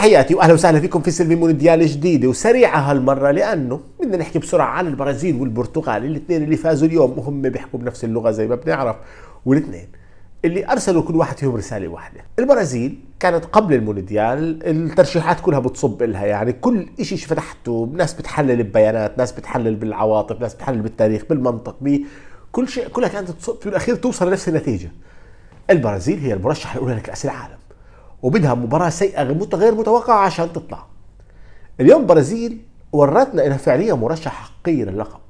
تحياتي واهلا وسهلا فيكم في سلمي مونديال جديده وسريعه هالمره لانه بدنا نحكي بسرعه عن البرازيل والبرتغال الاثنين اللي فازوا اليوم وهم بيحكوا بنفس اللغه زي ما بنعرف والاثنين اللي ارسلوا كل واحد فيهم رساله واحده البرازيل كانت قبل المونديال الترشيحات كلها بتصب لها يعني كل شيء فتحته ناس بتحلل ببيانات ناس بتحلل بالعواطف ناس بتحلل بالتاريخ بالمنطق بي كل شيء كلها كانت تصب في الاخير توصل لنفس النتيجه البرازيل هي المرشحه الاولى لكاس العالم وبدها مباراة سيئة غير متوقعة عشان تطلع اليوم برازيل ورتنا انها فعليا مرشح حقيقي للقب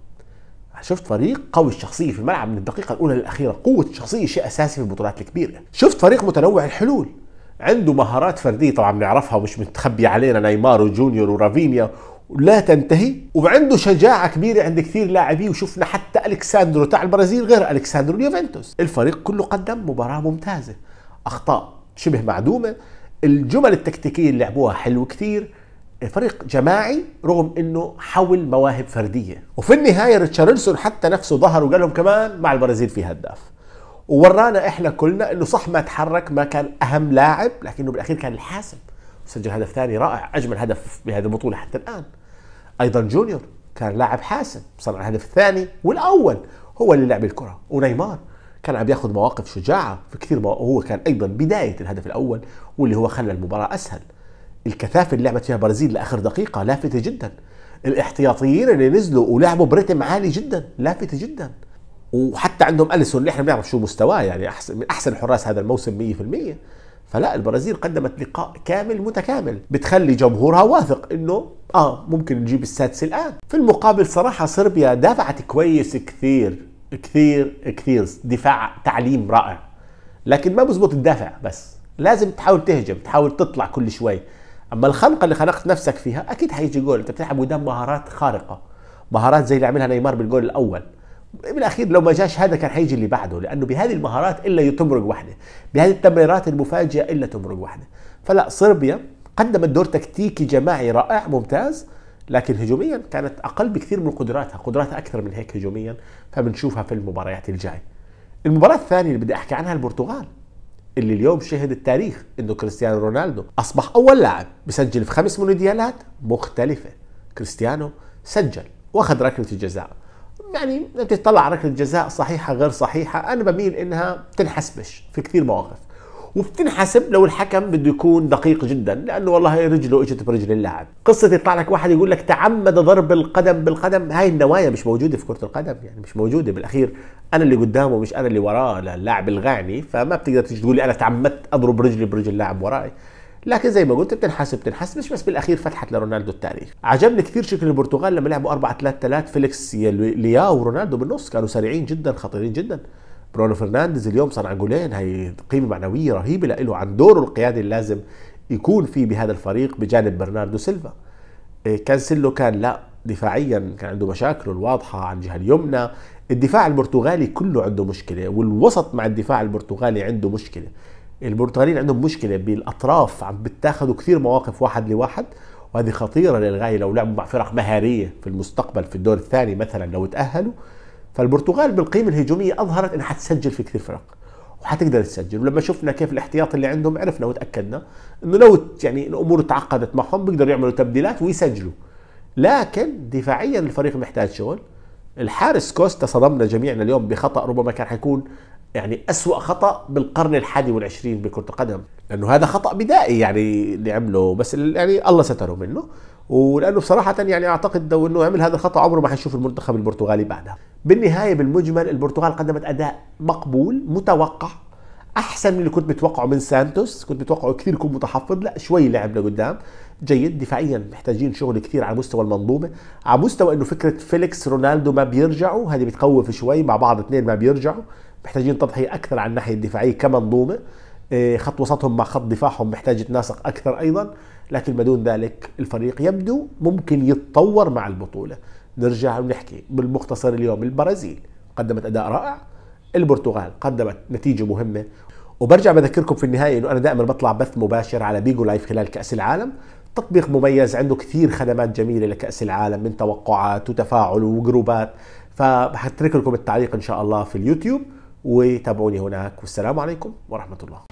شفت فريق قوي الشخصية في الملعب من الدقيقة الأولى للأخيرة قوة الشخصية شيء أساسي في البطولات الكبيرة شفت فريق متنوع الحلول عنده مهارات فردية طبعا بنعرفها ومش متخبي علينا نيمار وجونيور ورافينيا لا تنتهي وعنده شجاعة كبيرة عند كثير لاعبين وشفنا حتى ألكساندرو تاع البرازيل غير ألكساندرو اليوفنتوس الفريق كله قدم مباراة ممتازة أخطاء شبه معدومه الجمل التكتيكيه اللي لعبوها حلو كثير فريق جماعي رغم انه حول مواهب فرديه وفي النهايه ريتشارلسون حتى نفسه ظهر وقال لهم كمان مع البرازيل في هداف وورانا احنا كلنا انه صح ما تحرك ما كان اهم لاعب لكنه بالاخير كان الحاسم سجل هدف ثاني رائع اجمل هدف بهذه البطوله حتى الان ايضا جونيور كان لاعب حاسم صنع الهدف الثاني والاول هو اللي لعب الكره ونيمار كان عم ياخذ مواقف شجاعه في كثير مواقف هو كان ايضا بدايه الهدف الاول واللي هو خلى المباراه اسهل الكثافه اللي لعبت فيها البرازيل لاخر دقيقه لافته جدا الاحتياطيين اللي نزلوا ولعبوا برتم عالي جدا لافته جدا وحتى عندهم اليسون اللي احنا بنعرف شو مستواه يعني احسن من احسن حراس هذا الموسم 100% فلا البرازيل قدمت لقاء كامل متكامل بتخلي جمهورها واثق انه اه ممكن نجيب السادس الان في المقابل صراحه صربيا دافعت كويس كثير كثير كثير دفاع تعليم رائع لكن ما بزبط تدافع بس لازم تحاول تهجم تحاول تطلع كل شوي اما الخنقه اللي خنقت نفسك فيها اكيد حيجي جول انت بتلعب قدام مهارات خارقه مهارات زي اللي عملها نيمار بالجول الاول بالاخير لو ما جاش هذا كان حيجي اللي بعده لانه بهذه المهارات الا تمرق وحده بهذه التمريرات المفاجئه الا تمرق وحده فلا صربيا قدمت دور تكتيكي جماعي رائع ممتاز لكن هجوميا كانت اقل بكثير من قدراتها قدراتها اكثر من هيك هجوميا فبنشوفها في المباريات الجاي. المباراه الثانيه اللي بدي احكي عنها البرتغال اللي اليوم شهد التاريخ انه كريستيانو رونالدو اصبح اول لاعب بسجل في خمس مونديالات مختلفه كريستيانو سجل واخذ ركله الجزاء يعني انت تطلع ركله الجزاء صحيحه غير صحيحه انا بميل انها تنحسبش في كثير مواقف وبتنحسب لو الحكم بده يكون دقيق جدا لانه والله رجله اجت برجل اللاعب قصه يطلع لك واحد يقول لك تعمد ضرب القدم بالقدم هاي النوايا مش موجوده في كره القدم يعني مش موجوده بالاخير انا اللي قدامه مش انا اللي وراه اللاعب الغاني فما بتقدر تيجي تقول لي انا تعمدت اضرب رجلي برجل لاعب وراي لكن زي ما قلت بتنحسب بتنحسب مش بس بالاخير فتحت لرونالدو التاريخ عجبني كثير شكل البرتغال لما لعبوا 4 3 3 فيليكس لياو ورونالدو بالنص كانوا سريعين جدا خطيرين جدا برونو فرنانديز اليوم صنع جولين هي قيمه معنويه رهيبه لإله عن دوره القيادي اللي لازم يكون فيه بهذا الفريق بجانب برناردو سيلفا إيه، كانسيلو كان لا دفاعيا كان عنده مشاكله الواضحه عن الجهه اليمنى الدفاع البرتغالي كله عنده مشكله والوسط مع الدفاع البرتغالي عنده مشكله البرتغاليين عندهم مشكله بالاطراف عم بتاخذوا كثير مواقف واحد لواحد وهذه خطيره للغايه لو لعبوا مع فرق مهاريه في المستقبل في الدور الثاني مثلا لو تاهلوا فالبرتغال بالقيمه الهجوميه اظهرت انها حتسجل في كثير فرق وحتقدر تسجل ولما شفنا كيف الاحتياط اللي عندهم عرفنا وتاكدنا انه لو يعني الامور تعقدت معهم بيقدروا يعملوا تبديلات ويسجلوا لكن دفاعيا الفريق محتاج شغل الحارس كوستا صدمنا جميعنا اليوم بخطا ربما كان حيكون يعني أسوأ خطأ بالقرن الحادي والعشرين بكرة القدم لأنه هذا خطأ بدائي يعني اللي عمله بس يعني الله ستره منه ولأنه بصراحة يعني أعتقد لو أنه عمل هذا الخطأ عمره ما حيشوف المنتخب البرتغالي بعدها بالنهايه بالمجمل البرتغال قدمت اداء مقبول متوقع احسن من اللي كنت متوقعه من سانتوس كنت متوقعه كثير يكون متحفظ لا شوي لعب لقدام جيد دفاعيا محتاجين شغل كثير على مستوى المنظومه على مستوى انه فكره فيليكس رونالدو ما بيرجعوا هذه بتخوف شوي مع بعض اثنين ما بيرجعوا محتاجين تضحيه اكثر على الناحيه الدفاعيه كمنظومه إيه، خط وسطهم مع خط دفاعهم محتاج يتناسق اكثر ايضا لكن بدون ذلك الفريق يبدو ممكن يتطور مع البطوله نرجع ونحكي بالمختصر اليوم البرازيل قدمت اداء رائع البرتغال قدمت نتيجه مهمه وبرجع بذكركم في النهايه انه انا دائما بطلع بث مباشر على بيجو لايف خلال كاس العالم تطبيق مميز عنده كثير خدمات جميله لكاس العالم من توقعات وتفاعل وجروبات فحترك لكم التعليق ان شاء الله في اليوتيوب وتابعوني هناك والسلام عليكم ورحمه الله